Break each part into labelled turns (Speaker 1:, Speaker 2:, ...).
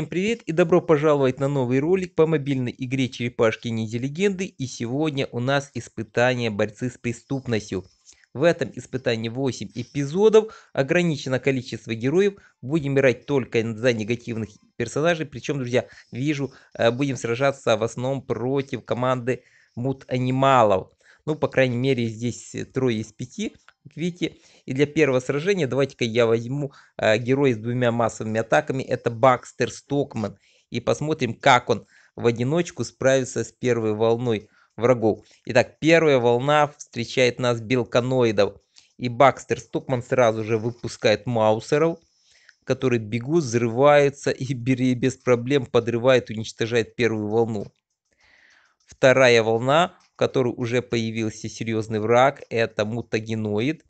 Speaker 1: Всем привет и добро пожаловать на новый ролик по мобильной игре Черепашки Ниндзя Легенды. И сегодня у нас испытание борцы с преступностью. В этом испытании 8 эпизодов, ограничено количество героев, будем играть только за негативных персонажей. Причем, друзья, вижу, э, будем сражаться в основном против команды мут анималов. Ну, по крайней мере, здесь трое из пяти. Видите? И для первого сражения давайте-ка я возьму э, героя с двумя массовыми атаками. Это Бакстер Стокман. И посмотрим, как он в одиночку справится с первой волной врагов. Итак, первая волна встречает нас белканоидов. И Бакстер Стокман сразу же выпускает маусеров, которые бегут, взрываются и без проблем подрывает, уничтожает первую волну. Вторая волна которой уже появился серьезный враг, это мутагеноид.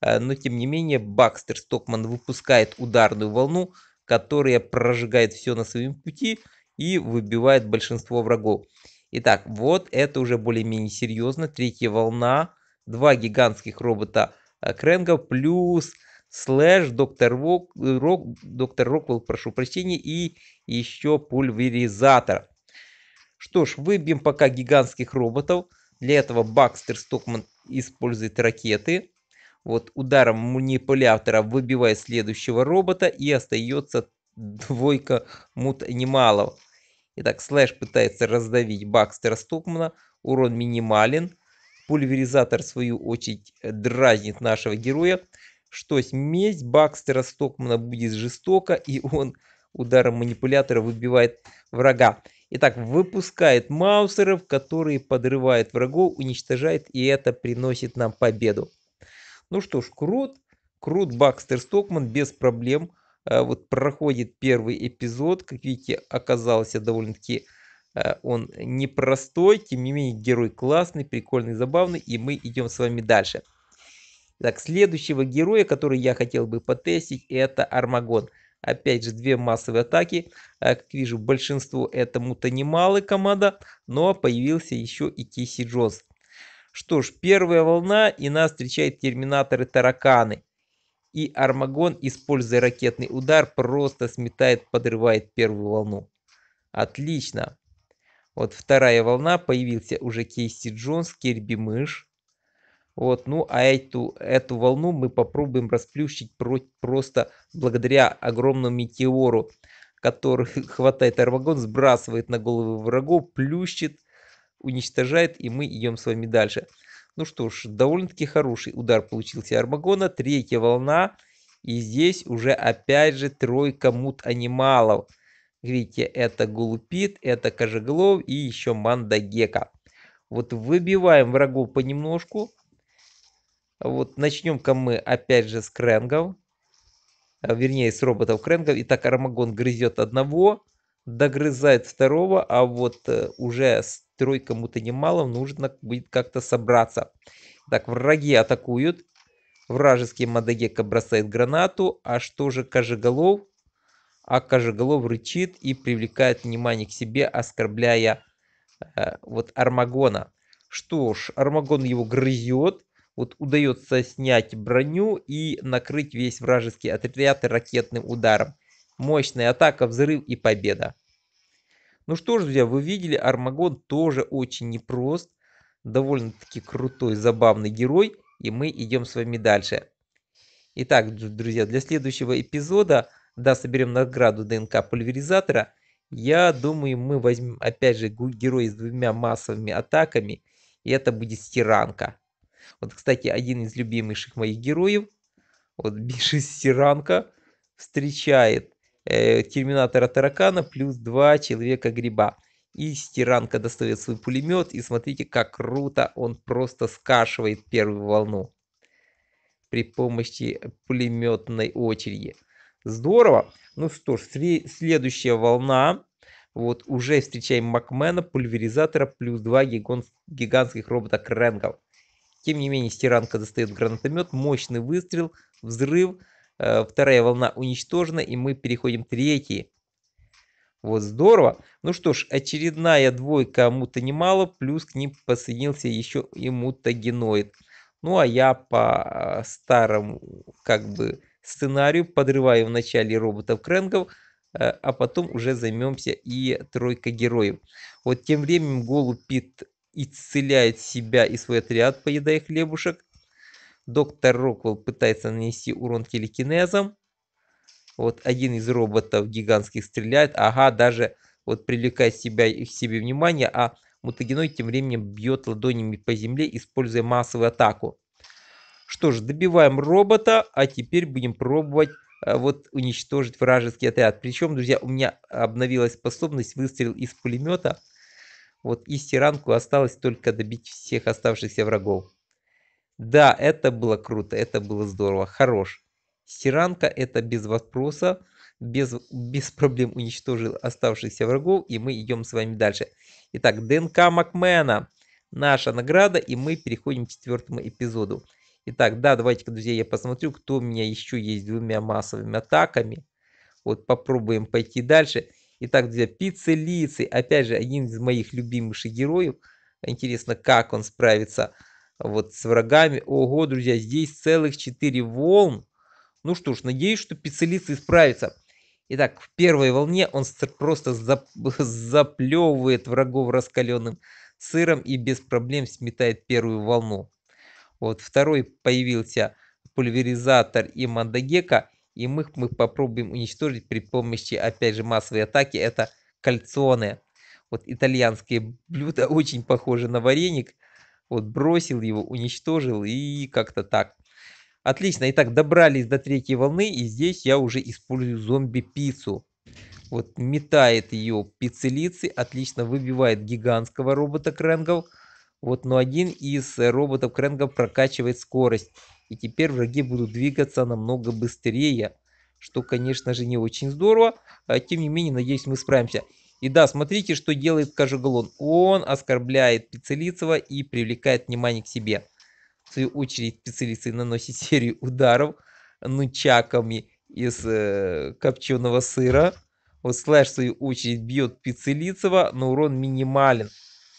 Speaker 1: Э, но тем не менее Бакстер Стокман выпускает ударную волну, которая прожигает все на своем пути и выбивает большинство врагов. Итак, вот это уже более-менее серьезно. Третья волна, два гигантских робота э, Кренга плюс Слэш, Доктор, Вок, э, Рок, Доктор Роквелл, прошу прощения, и еще пульверизатор. Что ж, выбьем пока гигантских роботов. Для этого Бакстер Стокман использует ракеты. Вот ударом манипулятора выбивает следующего робота и остается двойка мут-анималов. Итак, Слэш пытается раздавить Бакстера Стокмана. Урон минимален. Пульверизатор, в свою очередь, дразнит нашего героя. Что ж, месть Бакстера Стокмана будет жестока, и он ударом манипулятора выбивает врага. Итак, выпускает маусеров, которые подрывают врагов, уничтожает, и это приносит нам победу. Ну что ж, крут, крут Бакстер Стокман без проблем. Э, вот проходит первый эпизод, как видите, оказался довольно-таки э, он непростой, тем не менее герой классный, прикольный, забавный, и мы идем с вами дальше. Так, следующего героя, который я хотел бы потестить, это Армагон. Опять же, две массовые атаки. Э, как вижу, большинство это Мутанималы команда, но появился еще и Кейси Джонс. Что ж, первая волна и нас встречает терминаторы-тараканы. И Армагон, используя ракетный удар, просто сметает, подрывает первую волну. Отлично. Вот вторая волна, появился уже Кейси Джонс, Кирби мышь. Вот, ну а эту, эту волну мы попробуем расплющить просто благодаря огромному метеору, который хватает Армагон, сбрасывает на головы врагов, плющит, уничтожает, и мы идем с вами дальше. Ну что ж, довольно-таки хороший удар получился Армагона. Третья волна. И здесь уже опять же тройка мут анималов. Видите, это Голупит, это Кожеглов и еще Манда Гека. Вот выбиваем врагов понемножку. Вот начнем-ка мы опять же с Кренгов, а, Вернее, с роботов крэнгов. Итак, Армагон грызет одного, догрызает второго, а вот э, уже с трой то немало нужно будет как-то собраться. Так, враги атакуют. Вражеский Мадагека бросает гранату. А что же Кожеголов? А Кожеголов рычит и привлекает внимание к себе, оскорбляя э, вот Армагона. Что ж, Армагон его грызет вот удается снять броню и накрыть весь вражеский отряд ракетным ударом. Мощная атака, взрыв и победа. Ну что ж, друзья, вы видели, Армагон тоже очень непрост. Довольно-таки крутой, забавный герой. И мы идем с вами дальше. Итак, друзья, для следующего эпизода, да, соберем награду ДНК пульверизатора. Я думаю, мы возьмем опять же героя с двумя массовыми атаками. И это будет стиранка. Вот, кстати, один из любимейших моих героев, вот Миша Сиранко, встречает э, Терминатора Таракана плюс два Человека-гриба. И Стиранка достает свой пулемет, и смотрите, как круто он просто скашивает первую волну при помощи пулеметной очереди. Здорово. Ну что ж, следующая волна. Вот уже встречаем Макмена, пульверизатора, плюс два гигантских робота Кренгов. Тем не менее, стиранка достает гранатомет, мощный выстрел, взрыв, э, вторая волна уничтожена, и мы переходим к третьей. Вот здорово. Ну что ж, очередная двойка мутанимала, плюс к ним подсоединился еще и мутагеноид. Ну а я по э, старому как бы сценарию подрываю вначале роботов Крэнгов, э, а потом уже займемся и тройка героев. Вот тем временем Голуб Пит исцеляет себя и свой отряд, поедая хлебушек. Доктор Роквелл пытается нанести урон телекинезом. Вот один из роботов гигантских стреляет. Ага, даже вот привлекает себя к себе внимание, а мутагеной тем временем бьет ладонями по земле, используя массовую атаку. Что ж, добиваем робота, а теперь будем пробовать э, вот уничтожить вражеский отряд. Причем, друзья, у меня обновилась способность выстрел из пулемета – вот и стиранку осталось только добить всех оставшихся врагов. Да, это было круто, это было здорово, хорош. Стиранка это без вопроса, без, без проблем уничтожил оставшихся врагов, и мы идем с вами дальше. Итак, ДНК Макмена, наша награда, и мы переходим к четвертому эпизоду. Итак, да, давайте-ка, друзья, я посмотрю, кто у меня еще есть двумя массовыми атаками. Вот попробуем пойти дальше. Итак, друзья, Пиццелицей, опять же, один из моих любимейших героев. Интересно, как он справится вот с врагами. Ого, друзья, здесь целых 4 волн. Ну что ж, надеюсь, что Пиццелицей справится. Итак, в первой волне он просто зап заплевывает врагов раскаленным сыром и без проблем сметает первую волну. Вот второй появился пульверизатор и мандагека и мы их мы попробуем уничтожить при помощи, опять же, массовой атаки, это кальционе. Вот итальянские блюда очень похожи на вареник. Вот бросил его, уничтожил и как-то так. Отлично, итак, добрались до третьей волны, и здесь я уже использую зомби-пиццу. Вот метает ее пиццелицы, отлично выбивает гигантского робота Кренгов. Вот, но один из э, роботов Кренгов прокачивает скорость. И теперь враги будут двигаться намного быстрее, что, конечно же, не очень здорово. А, тем не менее, надеюсь, мы справимся. И да, смотрите, что делает Кожеголон. Он оскорбляет Пиццелицева и привлекает внимание к себе. В свою очередь, Пиццелицей наносит серию ударов нучаками из э, копченого сыра. Вот Слэш, в свою очередь, бьет Пиццелицева, но урон минимален.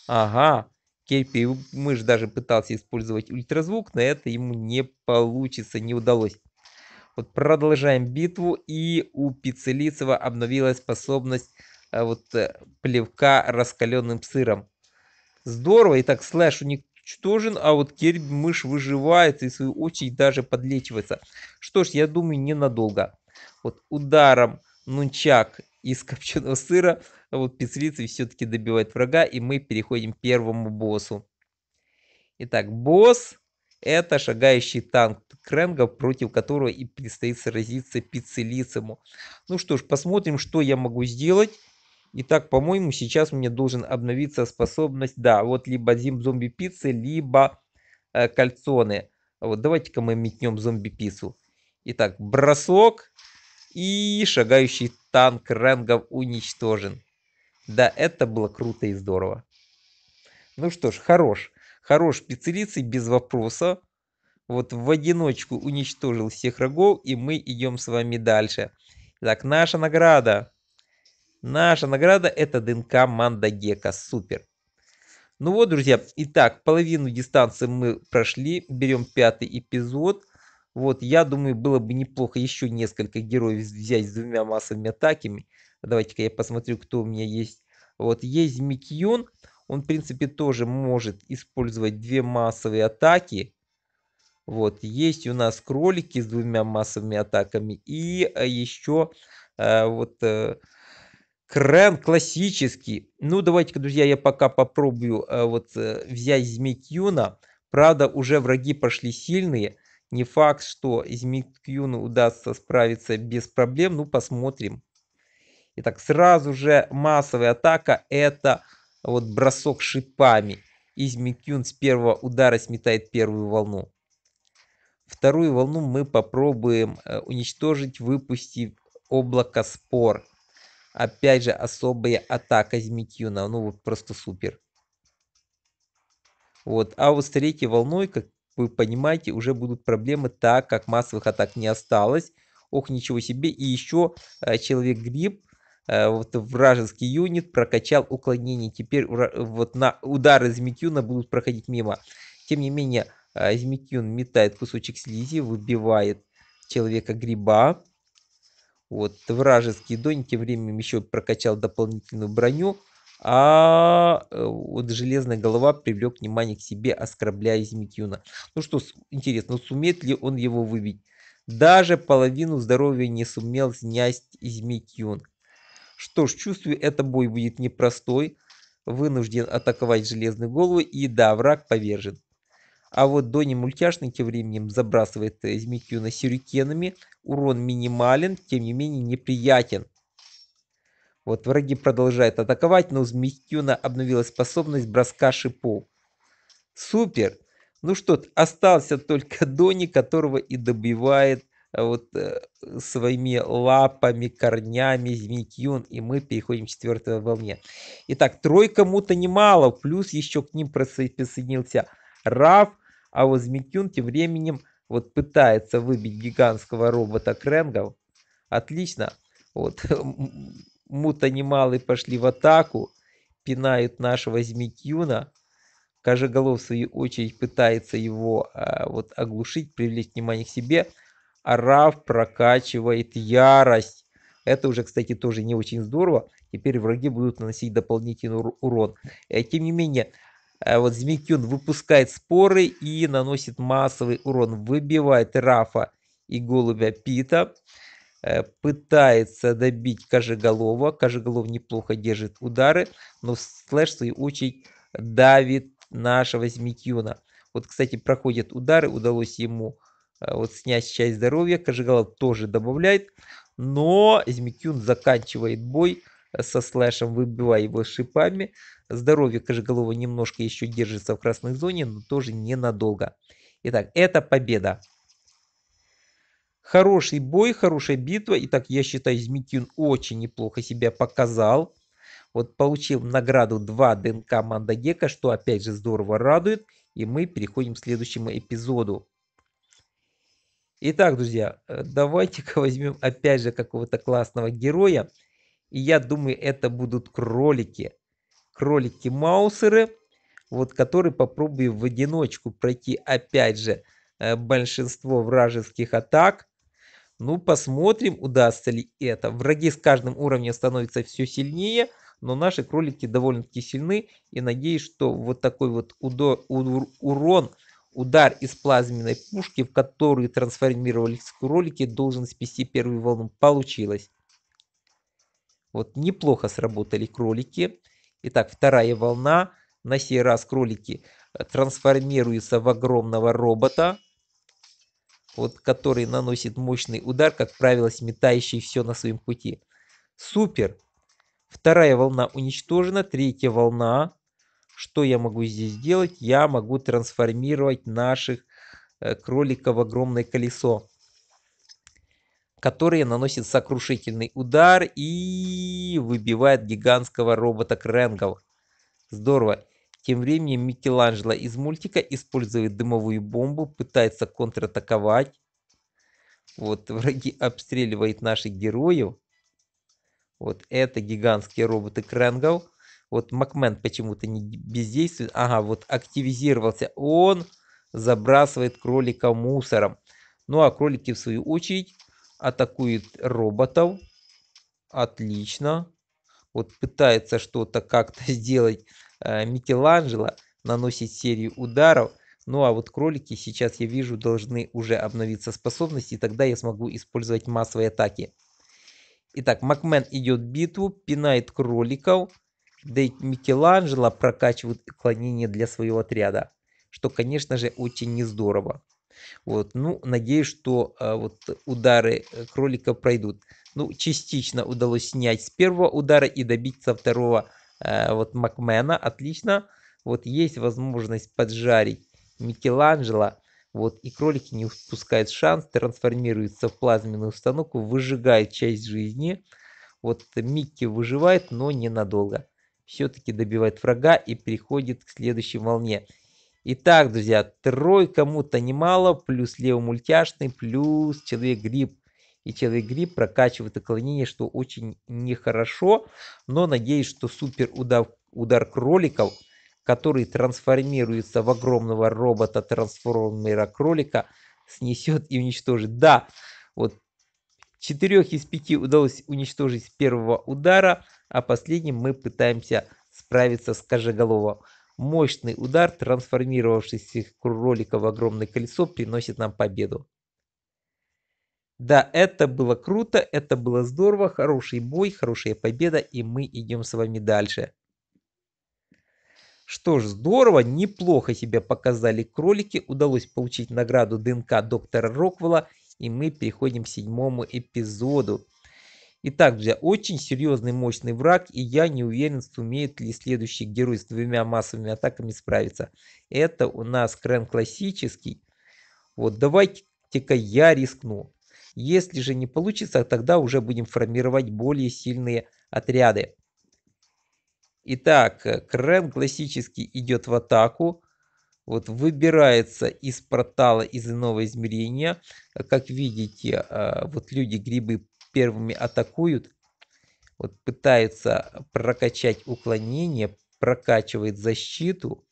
Speaker 1: Ага, Кельпи, мы мышь даже пытался использовать ультразвук, но это ему не получится, не удалось. Вот продолжаем битву, и у Пиццелицева обновилась способность э, вот э, плевка раскаленным сыром. Здорово, и так слэш уничтожен, а вот Кельпи мышь выживает и в свою очередь даже подлечивается. Что ж, я думаю, ненадолго. Вот ударом нунчак из копченого сыра, а вот петлицы все-таки добивает врага, и мы переходим к первому боссу. Итак, босс это шагающий танк Кренга, против которого и предстоит сразиться Пиццелицему. Ну что ж, посмотрим, что я могу сделать. Итак, по-моему, сейчас у меня должен обновиться способность, да, вот либо зим зомби пиццы, либо э, кальцоны. Вот давайте-ка мы метнем зомби пиццу. Итак, бросок, и шагающий танк Ренгов уничтожен. Да, это было круто и здорово. Ну что ж, хорош. Хорош специалицей без вопроса. Вот в одиночку уничтожил всех врагов, и мы идем с вами дальше. Так, наша награда. Наша награда это ДНК Манда Гека. Супер. Ну вот, друзья, итак, половину дистанции мы прошли. Берем пятый эпизод. Вот, я думаю, было бы неплохо еще несколько героев взять с двумя массовыми атаками. Давайте-ка я посмотрю, кто у меня есть. Вот, есть Микьон. Он, в принципе, тоже может использовать две массовые атаки. Вот, есть у нас кролики с двумя массовыми атаками. И э, еще э, вот э, Крен классический. Ну, давайте-ка, друзья, я пока попробую э, вот э, взять Змекьюна. Правда, уже враги пошли сильные. Не факт, что из удастся справиться без проблем, ну посмотрим. Итак, сразу же массовая атака это вот бросок шипами. Из Микьюн с первого удара сметает первую волну. Вторую волну мы попробуем э, уничтожить, выпустив облако спор. Опять же, особая атака из Ну вот просто супер. Вот. А вот с третьей волной, как вы понимаете, уже будут проблемы, так как массовых атак не осталось. Ох, ничего себе. И еще э, человек-гриб, э, вот вражеский юнит прокачал уклонение. Теперь вот на удары Змитюна будут проходить мимо. Тем не менее, э, Змитюн метает кусочек слизи, выбивает человека-гриба. Вот, вражеский донь тем временем еще прокачал дополнительную броню. А э, вот железная голова привлек внимание к себе, оскорбляя Зимитюна. Ну что, интересно, ну сумеет ли он его выбить? Даже половину здоровья не сумел снять Зимитюн. Что ж, чувствую, это бой будет непростой. Вынужден атаковать железную голову и да, враг повержен. А вот Дони мультяшный тем временем забрасывает э, Зимитюна сюрикенами. Урон минимален, тем не менее неприятен. Вот враги продолжают атаковать, но у Змитюна обновилась способность броска шипов. Супер! Ну что, остался только Дони, которого и добивает а вот э, своими лапами, корнями Змитюн, и мы переходим к четвертой волне. Итак, тройка мута немало, плюс еще к ним присоединился Раф, а вот Змитюн тем временем вот пытается выбить гигантского робота Кренгов. Отлично. Вот мутанималы пошли в атаку, пинают нашего Змитюна. Кожеголов, в свою очередь, пытается его а, вот оглушить, привлечь внимание к себе. А Раф прокачивает ярость. Это уже, кстати, тоже не очень здорово. Теперь враги будут наносить дополнительный урон. Э, тем не менее, э, вот Змикюн выпускает споры и наносит массовый урон. Выбивает Рафа и Голубя Пита. Э, пытается добить Кожеголова. Кожеголов неплохо держит удары, но Слэш, в свою очередь, давит нашего Змитюна. Вот, кстати, проходят удары, удалось ему э, вот снять часть здоровья. Кожеголов тоже добавляет, но Змитюн заканчивает бой э, со слэшем, выбивая его шипами. Здоровье Кожеголова немножко еще держится в красной зоне, но тоже ненадолго. Итак, это победа. Хороший бой, хорошая битва. И так, я считаю, Змитюн очень неплохо себя показал. Вот получил награду 2 ДНК Мандагека, что опять же здорово радует. И мы переходим к следующему эпизоду. Итак, друзья, э, давайте-ка возьмем опять же какого-то классного героя. И я думаю, это будут кролики. Кролики-маусеры, вот которые попробуем в одиночку пройти опять же э, большинство вражеских атак. Ну, посмотрим, удастся ли это. Враги с каждым уровнем становятся все сильнее, но наши кролики довольно-таки сильны. И надеюсь, что вот такой вот удо, ур, урон, удар из плазменной пушки, в которую трансформировались кролики, должен спасти первую волну. Получилось. Вот неплохо сработали кролики. Итак, вторая волна. На сей раз кролики э, трансформируются в огромного робота вот, который наносит мощный удар, как правило, сметающий все на своем пути. Супер! Вторая волна уничтожена, третья волна. Что я могу здесь сделать? Я могу трансформировать наших э, кроликов в огромное колесо, которое наносит сокрушительный удар и выбивает гигантского робота Кренгов. Здорово. Тем временем Микеланджело из мультика использует дымовую бомбу, пытается контратаковать. Вот враги обстреливают наших героев. Вот это гигантские роботы Кренгов. Вот Макмен почему-то не бездействует. Ага, вот активизировался. Он забрасывает кролика мусором. Ну а кролики в свою очередь атакуют роботов. Отлично. Вот пытается что-то как-то сделать Э, Микеланджело наносит серию ударов. Ну а вот кролики сейчас я вижу должны уже обновиться способности, тогда я смогу использовать массовые атаки. Итак, Макмен идет в битву, пинает кроликов, да и Микеланджело прокачивает клонение для своего отряда, что, конечно же, очень не здорово. Вот, ну, надеюсь, что а, вот удары э, кролика пройдут. Ну, частично удалось снять с первого удара и добиться второго удара Э, вот Макмена, отлично. Вот есть возможность поджарить Микеланджело, вот, и кролики не упускают шанс, трансформируются в плазменную установку, выжигает часть жизни. Вот Микки выживает, но ненадолго. Все-таки добивает врага и приходит к следующей волне. Итак, друзья, трой кому-то немало, плюс левомультяшный, плюс человек-гриб и человек гриб прокачивает отклонение, что очень нехорошо, но надеюсь, что супер удар, удар кроликов, который трансформируется в огромного робота-трансформера кролика, снесет и уничтожит. Да, вот четырех из пяти удалось уничтожить с первого удара, а последним мы пытаемся справиться с Кожеголовым. Мощный удар, трансформировавшийся кролика в огромное колесо, приносит нам победу. Да, это было круто, это было здорово, хороший бой, хорошая победа, и мы идем с вами дальше. Что ж, здорово, неплохо себя показали кролики, удалось получить награду ДНК доктора Роквелла, и мы переходим к седьмому эпизоду. Итак, друзья, очень серьезный мощный враг, и я не уверен, сумеет ли следующий герой с двумя массовыми атаками справиться. Это у нас Крен классический. Вот давайте-ка я рискну. Если же не получится, тогда уже будем формировать более сильные отряды. Итак, э, Крен классически идет в атаку. Вот выбирается из портала из иного измерения. Как видите, э, вот люди грибы первыми атакуют. Вот пытается прокачать уклонение, прокачивает защиту.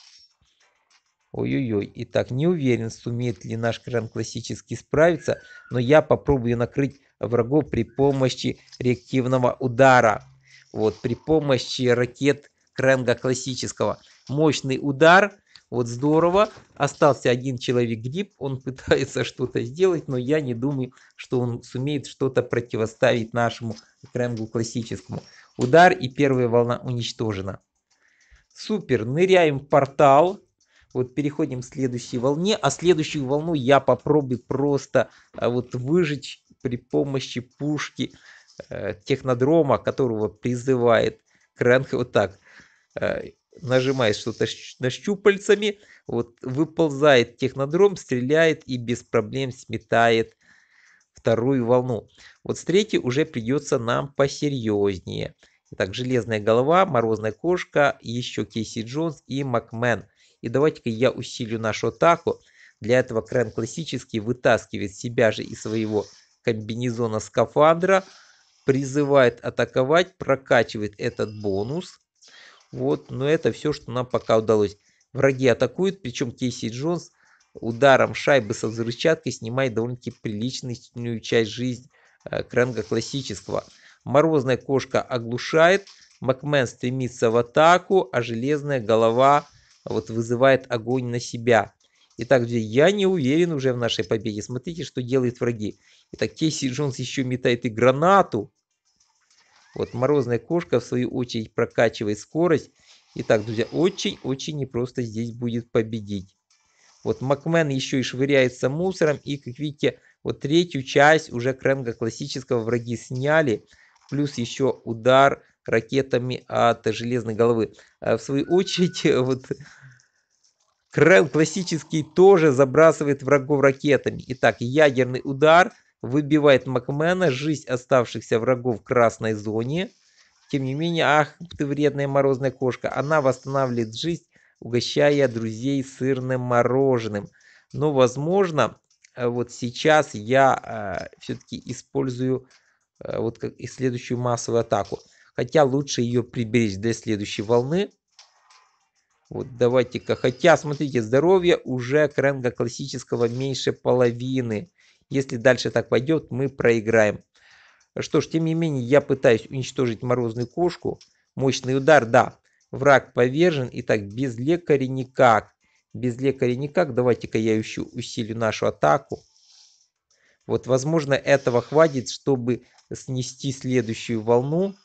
Speaker 1: Ой-ой-ой, Итак, не уверен, сумеет ли наш кран классический справиться, но я попробую накрыть врагов при помощи реактивного удара. Вот, при помощи ракет Кренга классического. Мощный удар, вот здорово. Остался один человек гриб, он пытается что-то сделать, но я не думаю, что он сумеет что-то противоставить нашему Кренгу классическому. Удар и первая волна уничтожена. Супер, ныряем в портал. Вот переходим к следующей волне. А следующую волну я попробую просто а, вот выжечь при помощи пушки э, технодрома, которого призывает Крэнк. Вот так. Э, нажимает что-то на щупальцами. Вот выползает технодром, стреляет и без проблем сметает вторую волну. Вот с третьей уже придется нам посерьезнее. Итак, Железная голова, Морозная кошка, еще Кейси Джонс и Макмен. И давайте-ка я усилю нашу атаку. Для этого Крен классический вытаскивает себя же из своего комбинезона скафандра. Призывает атаковать, прокачивает этот бонус. Вот, но это все, что нам пока удалось. Враги атакуют, причем Кейси Джонс ударом шайбы со взрывчаткой снимает довольно-таки приличную часть жизни э, Кренга классического. Морозная кошка оглушает, Макмен стремится в атаку, а железная голова вот вызывает огонь на себя. Итак, друзья, я не уверен уже в нашей победе. Смотрите, что делают враги. Итак, Кейси Джонс еще метает и гранату. Вот морозная кошка, в свою очередь, прокачивает скорость. Итак, друзья, очень-очень непросто здесь будет победить. Вот Макмен еще и швыряется мусором. И, как видите, вот третью часть уже Кренга классического враги сняли. Плюс еще удар ракетами от железной головы. А в свою очередь, вот Крем классический тоже забрасывает врагов ракетами. Итак, ядерный удар выбивает Макмена, жизнь оставшихся врагов в красной зоне. Тем не менее, ах, ты вредная морозная кошка, она восстанавливает жизнь, угощая друзей сырным мороженым. Но, возможно, э, вот сейчас я э, все-таки использую э, вот как и следующую массовую атаку. Хотя лучше ее приберечь до следующей волны. Вот давайте-ка. Хотя, смотрите, здоровье уже кренга классического меньше половины. Если дальше так пойдет, мы проиграем. Что ж, тем не менее, я пытаюсь уничтожить морозную кошку. Мощный удар, да. Враг повержен. Итак, без лекаря никак. Без лекаря никак. Давайте-ка я еще усилю нашу атаку. Вот, возможно, этого хватит, чтобы снести следующую волну.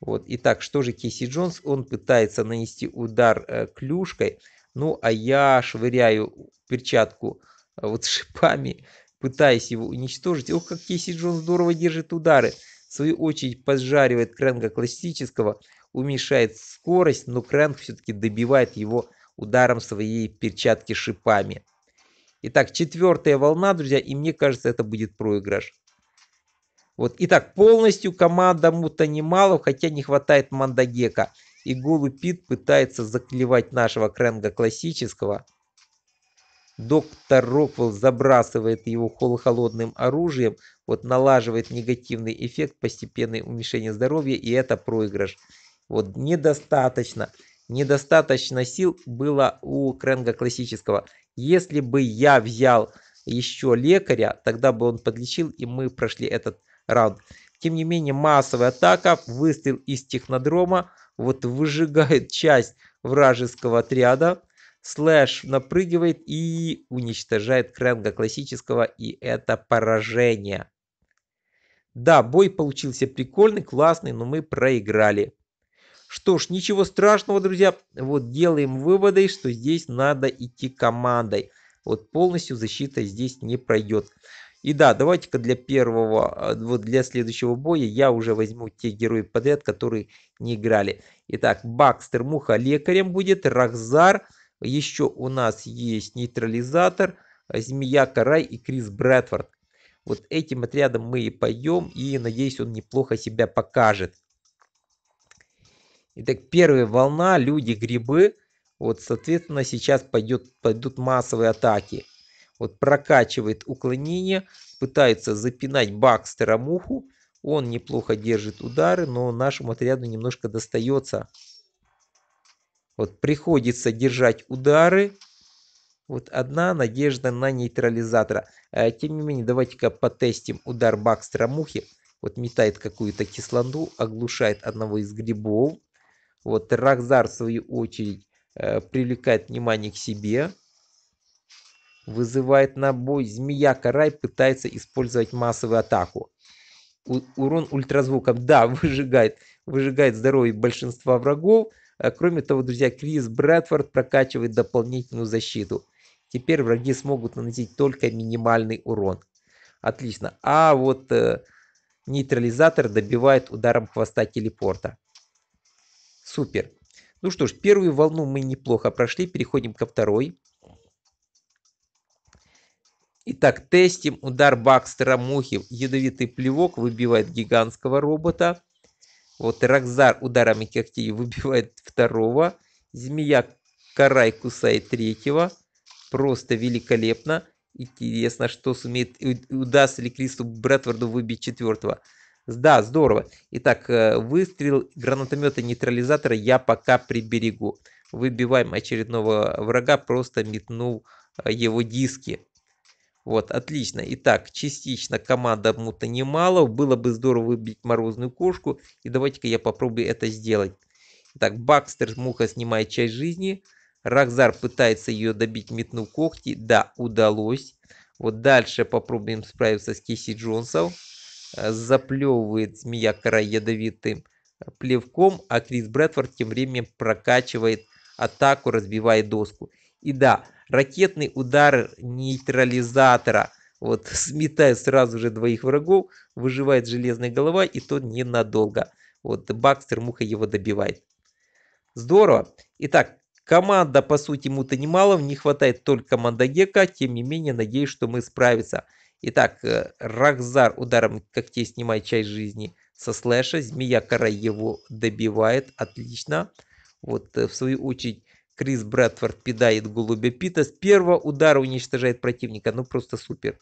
Speaker 1: Вот. Итак, что же Кейси Джонс? Он пытается нанести удар э, клюшкой. Ну, а я швыряю перчатку э, вот шипами, пытаясь его уничтожить. Ох, как Кейси Джонс здорово держит удары. В свою очередь поджаривает Крэнга классического, уменьшает скорость, но Крэнг все-таки добивает его ударом своей перчатки шипами. Итак, четвертая волна, друзья, и мне кажется, это будет проигрыш. Вот. Итак, полностью команда Мутанималов, хотя не хватает Мандагека. И Голупит пытается заклевать нашего Кренга классического. Доктор Роквелл забрасывает его холодным оружием. Вот налаживает негативный эффект, постепенное уменьшение здоровья. И это проигрыш. Вот недостаточно. Недостаточно сил было у Кренга классического. Если бы я взял еще лекаря, тогда бы он подлечил, и мы прошли этот раунд. Тем не менее, массовая атака, выстрел из технодрома, вот выжигает часть вражеского отряда. Слэш напрыгивает и уничтожает Кренга классического, и это поражение. Да, бой получился прикольный, классный, но мы проиграли. Что ж, ничего страшного, друзья. Вот делаем выводы, что здесь надо идти командой. Вот полностью защита здесь не пройдет. И да, давайте-ка для первого, а, вот для следующего боя я уже возьму те герои подряд, которые не играли. Итак, Бакстер Муха лекарем будет, Рахзар, еще у нас есть нейтрализатор, Змея Карай и Крис Брэдфорд. Вот этим отрядом мы и пойдем, и надеюсь он неплохо себя покажет. Итак, первая волна, люди, грибы. Вот, соответственно, сейчас пойдет, пойдут массовые атаки вот прокачивает уклонение, пытается запинать Бакстера Муху. Он неплохо держит удары, но нашему отряду немножко достается. Вот приходится держать удары. Вот одна надежда на нейтрализатора. Э, тем не менее, давайте-ка потестим удар Бакстера Мухи. Вот метает какую-то кислоту, оглушает одного из грибов. Вот Рахзар, в свою очередь, э, привлекает внимание к себе вызывает на бой. Змея Карай пытается использовать массовую атаку. У, урон ультразвуком, да, выжигает, выжигает здоровье большинства врагов. А, кроме того, друзья, Крис Брэдфорд прокачивает дополнительную защиту. Теперь враги смогут наносить только минимальный урон. Отлично. А вот э, нейтрализатор добивает ударом хвоста телепорта. Супер. Ну что ж, первую волну мы неплохо прошли. Переходим ко второй. Итак, тестим удар Бакстера Мухи. Ядовитый плевок выбивает гигантского робота. Вот Рокзар ударами когтей выбивает второго. Змея Карай кусает третьего. Просто великолепно. Интересно, что сумеет, удастся ли Кристу Брэдфорду выбить четвертого. Да, здорово. Итак, э, выстрел гранатомета нейтрализатора я пока приберегу. Выбиваем очередного врага, просто метнув э, его диски. Вот, отлично. Итак, частично команда мута немало. Было бы здорово выбить морозную кошку. И давайте-ка я попробую это сделать. Так, Бакстер муха снимает часть жизни. Рахзар пытается ее добить, метнув когти. Да, удалось. Вот дальше попробуем справиться с Кейси Джонсом. Э, Заплевывает змея кора ядовитым э, плевком, а Крис Брэдфорд тем временем прокачивает атаку, разбивает доску. И да, ракетный удар нейтрализатора вот сметает сразу же двоих врагов, выживает железная голова и то ненадолго. Вот Бакстер Муха его добивает. Здорово. Итак, команда по сути мута немало, не хватает только Мандагека, тем не менее надеюсь, что мы справимся. Итак, э, Рахзар ударом когтей снимает часть жизни со слэша, Змея Кара его добивает, отлично. Вот э, в свою очередь Крис Брэдфорд пидает голубя Пита. С первого удара уничтожает противника. Ну просто супер.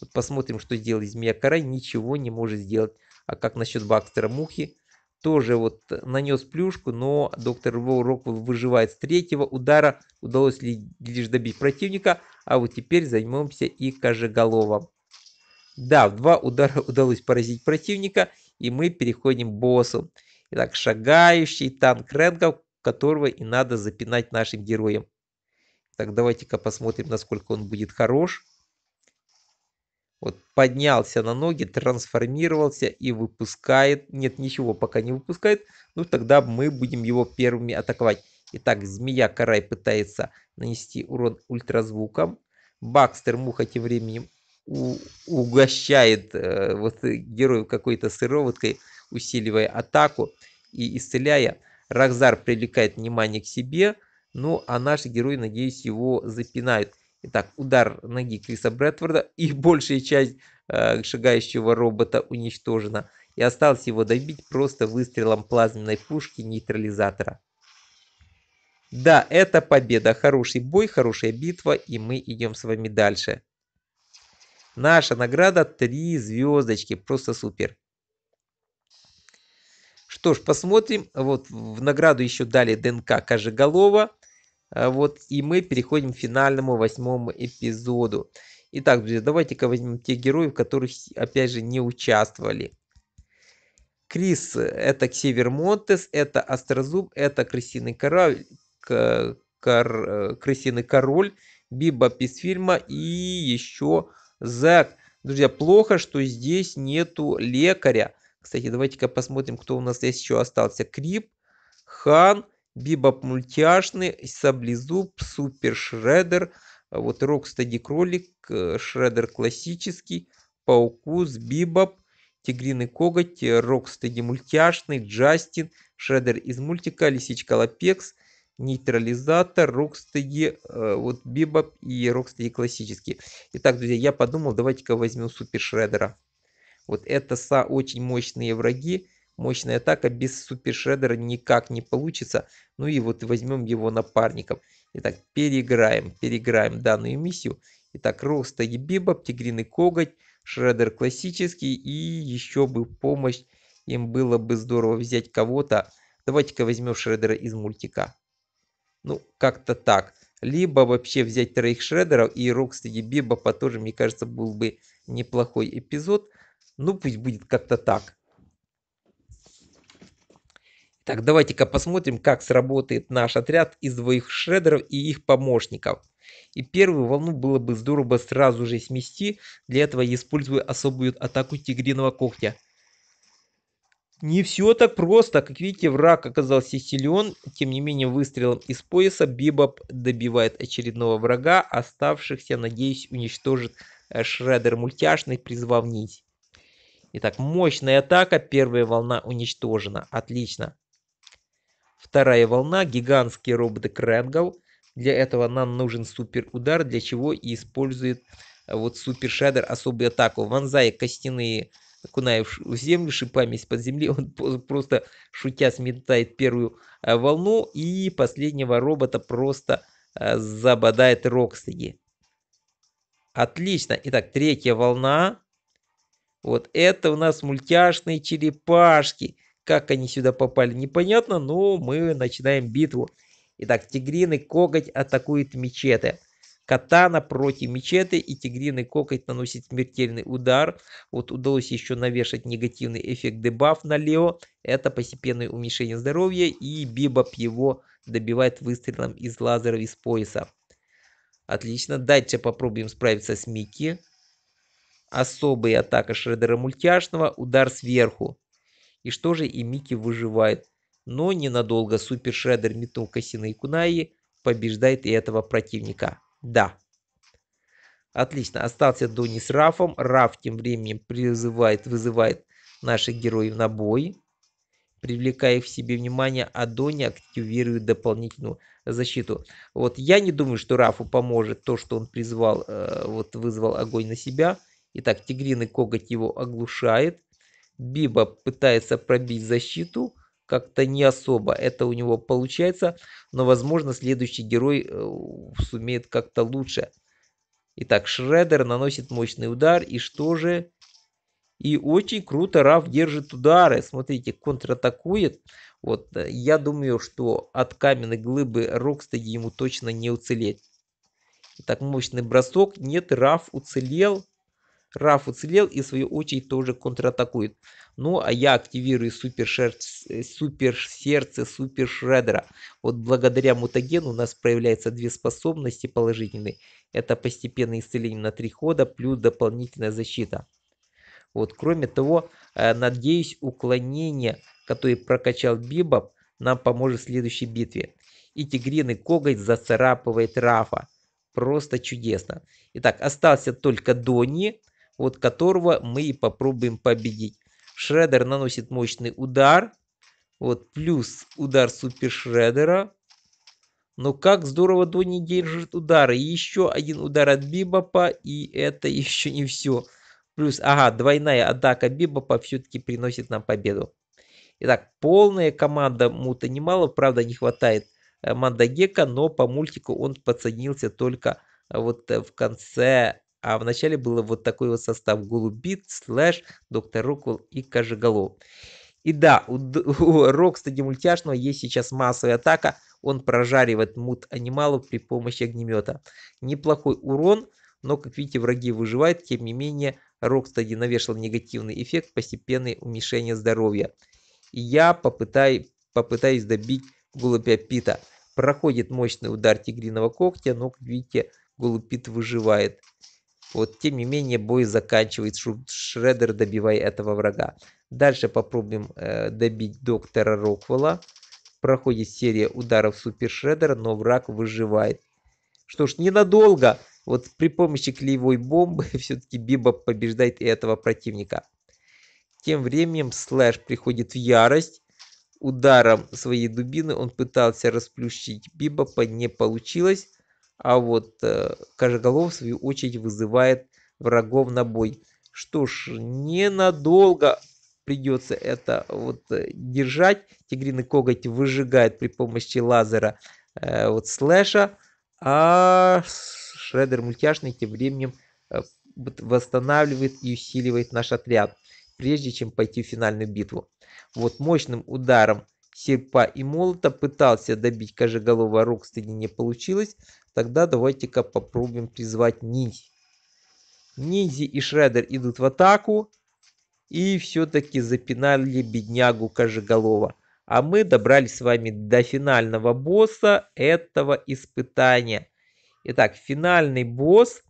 Speaker 1: Вот посмотрим, что сделает Змея Карай. Ничего не может сделать. А как насчет Бакстера Мухи? Тоже вот нанес плюшку, но доктор Воу выживает с третьего удара. Удалось ли, лишь добить противника. А вот теперь займемся и Кожеголовым. Да, в два удара удалось поразить противника. И мы переходим к боссу. Итак, шагающий танк Ренгов которого и надо запинать нашим героям. Так, давайте-ка посмотрим, насколько он будет хорош. Вот поднялся на ноги, трансформировался и выпускает. Нет, ничего пока не выпускает. Ну, тогда мы будем его первыми атаковать. Итак, змея Карай пытается нанести урон ультразвуком. Бакстер Муха тем временем у, угощает э, вот героя какой-то сыроваткой, усиливая атаку и исцеляя. Рокзар привлекает внимание к себе, ну а наши герои, надеюсь, его запинают. Итак, удар ноги Криса Брэдфорда и большая часть э, шагающего робота уничтожена. И осталось его добить просто выстрелом плазменной пушки нейтрализатора. Да, это победа. Хороший бой, хорошая битва, и мы идем с вами дальше. Наша награда 3 звездочки. Просто супер. Что ж, посмотрим. Вот в награду еще дали ДНК Кажеголова. А, вот, и мы переходим к финальному восьмому эпизоду. Итак, друзья, давайте-ка возьмем те героев, которых, опять же, не участвовали. Крис – это Ксевер Монтес, это Острозуб, это Крысиный Король, кор, э, Крысиный Король, Биба Писфильма и еще Зак. Друзья, плохо, что здесь нету лекаря. Кстати, давайте-ка посмотрим, кто у нас здесь еще остался. Крип, Хан, Бибоп мультяшный, Саблезуб, Супер Шредер, вот Рокстади Кролик, э, Шредер классический, Паукус, Бибоп, Тигриный Коготь, э, Рокстеди мультяшный, Джастин, Шредер из мультика, Лисичка Лапекс, Нейтрализатор, Рокстеди, э, вот Бибоп и Рокстеди классический. Итак, друзья, я подумал, давайте-ка возьмем Супер Шредера. Вот это са очень мощные враги. Мощная атака без супершредера никак не получится. Ну и вот возьмем его напарником. Итак, переиграем, переиграем данную миссию. Итак, Роста и Бибоп, Тигриный Коготь, Шредер классический и еще бы помощь. Им было бы здорово взять кого-то. Давайте-ка возьмем Шредера из мультика. Ну, как-то так. Либо вообще взять троих Шредеров и Рокстеди Бибопа тоже, мне кажется, был бы неплохой эпизод. Ну, пусть будет как-то так. Так, давайте-ка посмотрим, как сработает наш отряд из двоих шредеров и их помощников. И первую волну было бы здорово сразу же смести, для этого я использую особую атаку тигриного когтя. Не все так просто, как видите, враг оказался силен, тем не менее выстрелом из пояса Бибоп добивает очередного врага, оставшихся, надеюсь, уничтожит э, Шредер мультяшный, призвав нить. Итак, мощная атака. Первая волна уничтожена. Отлично. Вторая волна. Гигантский робот Крэнгл. Для этого нам нужен супер удар, для чего и использует э, вот супер шадер особую атаку. Вонзая костяные куная в землю шипами из-под земли, он просто шутя сметает первую э, волну и последнего робота просто э, забодает Рокстеди. Отлично. Итак, третья волна. Вот это у нас мультяшные черепашки. Как они сюда попали, непонятно, но мы начинаем битву. Итак, тигриный коготь атакует мечеты. Катана против мечеты и тигриный коготь наносит смертельный удар. Вот удалось еще навешать негативный эффект дебаф на Лео. Это постепенное уменьшение здоровья и Бибоп его добивает выстрелом из лазеров из пояса. Отлично. Дальше попробуем справиться с Микки особый атака Шредера мультяшного, удар сверху. И что же и Микки выживает. Но ненадолго Супер Шредер метнул Косина и Кунаи побеждает и этого противника. Да. Отлично. Остался Донни с Рафом. Раф тем временем призывает, вызывает наших героев на бой, привлекая их в себе внимание, а Донни активирует дополнительную защиту. Вот я не думаю, что Рафу поможет то, что он призвал, э, вот вызвал огонь на себя – Итак, тигриный коготь его оглушает. Биба пытается пробить защиту. Как-то не особо это у него получается. Но, возможно, следующий герой э, сумеет как-то лучше. Итак, Шредер наносит мощный удар. И что же? И очень круто Раф держит удары. Смотрите, контратакует. Вот, э, я думаю, что от каменной глыбы Рокстеди ему точно не уцелеть. Так, мощный бросок. Нет, Раф уцелел. Раф уцелел и в свою очередь тоже контратакует. Ну а я активирую супер, шерсть, супер сердце супер шредера. Вот благодаря мутагену у нас проявляются две способности положительные. Это постепенное исцеление на три хода плюс дополнительная защита. Вот, кроме того, э, надеюсь, уклонение, которое прокачал Бибоп, нам поможет в следующей битве. И тигриный коготь зацарапывает Рафа. Просто чудесно. Итак, остался только Донни вот которого мы и попробуем победить. Шредер наносит мощный удар. Вот плюс удар супер Шредера. Но как здорово Донни держит удары. еще один удар от Бибопа. И это еще не все. Плюс, ага, двойная атака Бибопа все-таки приносит нам победу. Итак, полная команда Мута немало. Правда, не хватает э, Мандагека, но по мультику он подсоединился только э, вот э, в конце а в начале был вот такой вот состав. Голубит, Слэш, Доктор Рокул и Кожеголов. И да, у, у Рокстеди мультяшного есть сейчас массовая атака. Он прожаривает мут анималов при помощи огнемета. Неплохой урон, но, как видите, враги выживают. Тем не менее, Рокстеди навешал негативный эффект постепенное уменьшение здоровья. И я попытай, попытаюсь добить голубя Пита. Проходит мощный удар тигриного когтя, но, как видите, голубь Пит выживает. Вот, тем не менее, бой заканчивается, Шреддер добивая этого врага. Дальше попробуем э, добить доктора Роквелла. Проходит серия ударов Супер Шреддера, но враг выживает. Что ж, ненадолго. Вот при помощи клеевой бомбы все-таки Биба побеждает и этого противника. Тем временем Слэш приходит в ярость. Ударом своей дубины он пытался расплющить Бибопа, не получилось а вот э, Кожеголов, в свою очередь, вызывает врагов на бой. Что ж, ненадолго придется это вот э, держать. Тигриный коготь выжигает при помощи лазера э, вот слэша, а шредер мультяшный тем временем э, восстанавливает и усиливает наш отряд, прежде чем пойти в финальную битву. Вот мощным ударом серпа и молота пытался добить кожеголового Рокстеди не получилось, тогда давайте-ка попробуем призвать Ниндзи. Ниндзи и Шредер идут в атаку и все-таки запинали беднягу Кожеголова. А мы добрались с вами до финального босса этого испытания. Итак, финальный босс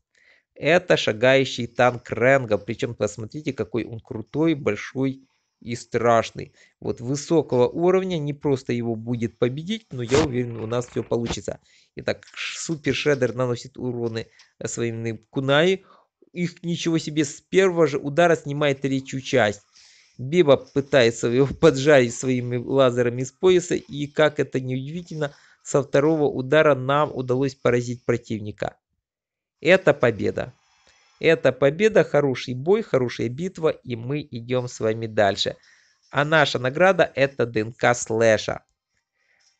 Speaker 1: это шагающий танк Ренга. Причем посмотрите, какой он крутой, большой и страшный. Вот высокого уровня не просто его будет победить, но я уверен, у нас все получится. Итак, Супер Шреддер наносит уроны э, своим Кунаи. Их ничего себе с первого же удара снимает третью часть. Биба пытается его поджарить своими лазерами с пояса, и как это неудивительно, со второго удара нам удалось поразить противника. Это победа. Это победа, хороший бой, хорошая битва, и мы идем с вами дальше. А наша награда это ДНК слэша.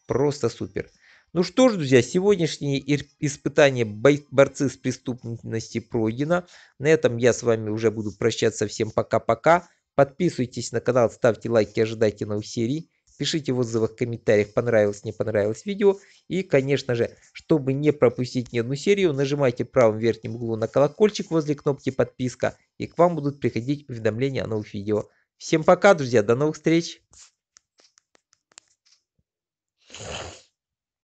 Speaker 1: Просто супер. Ну что ж, друзья, сегодняшнее испытание борцы с преступностью пройдено. На этом я с вами уже буду прощаться. Всем пока-пока. Подписывайтесь на канал, ставьте лайки, ожидайте новых серий. Пишите в отзывах, в комментариях, понравилось, не понравилось видео. И, конечно же, чтобы не пропустить ни одну серию, нажимайте в правом верхнем углу на колокольчик возле кнопки подписка, и к вам будут приходить уведомления о новых видео. Всем пока, друзья, до новых встреч! Yeah.